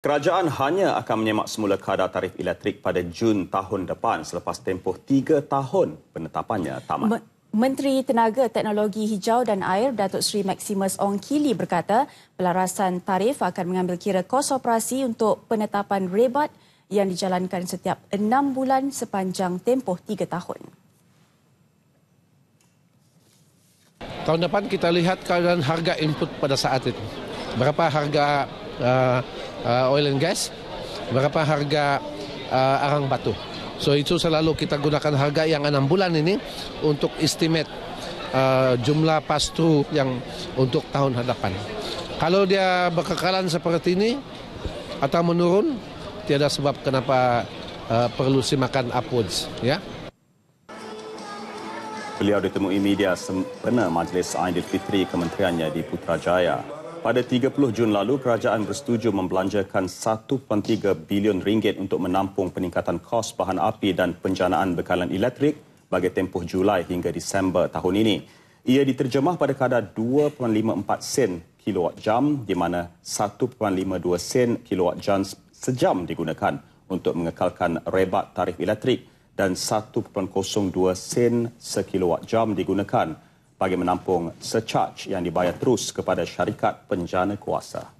Kerajaan hanya akan menyemak semula kadar tarif elektrik pada Jun tahun depan selepas tempoh tiga tahun penetapannya tamat. Ma- Menteri Tenaga Teknologi Hijau dan Air Datuk Seri Maximus Ong Kili berkata pelarasan tarif akan mengambil kira kos operasi untuk penetapan rebat yang dijalankan setiap enam bulan sepanjang tempoh tiga tahun. Tahun depan kita lihat keadaan harga input pada saat itu. Berapa harga Uh, uh, oil and gas berapa harga uh, arang batu. So itu selalu kita gunakan harga yang enam bulan ini untuk estimate uh, jumlah pastu yang untuk tahun hadapan. Kalau dia berkekalan seperti ini atau menurun, tiada sebab kenapa uh, perlu simakan upwards. Ya. Beliau ditemui media sempena Majlis Aidilfitri Kementeriannya di Putrajaya. Pada 30 Jun lalu, kerajaan bersetuju membelanjakan 1.3 bilion ringgit untuk menampung peningkatan kos bahan api dan penjanaan bekalan elektrik bagi tempoh Julai hingga Disember tahun ini. Ia diterjemah pada kadar 2.54 sen kilowatt jam di mana 1.52 sen kilowatt jam sejam digunakan untuk mengekalkan rebat tarif elektrik dan 1.02 sen sekilowatt jam digunakan untuk bagi menampung secharge yang dibayar terus kepada syarikat penjana kuasa.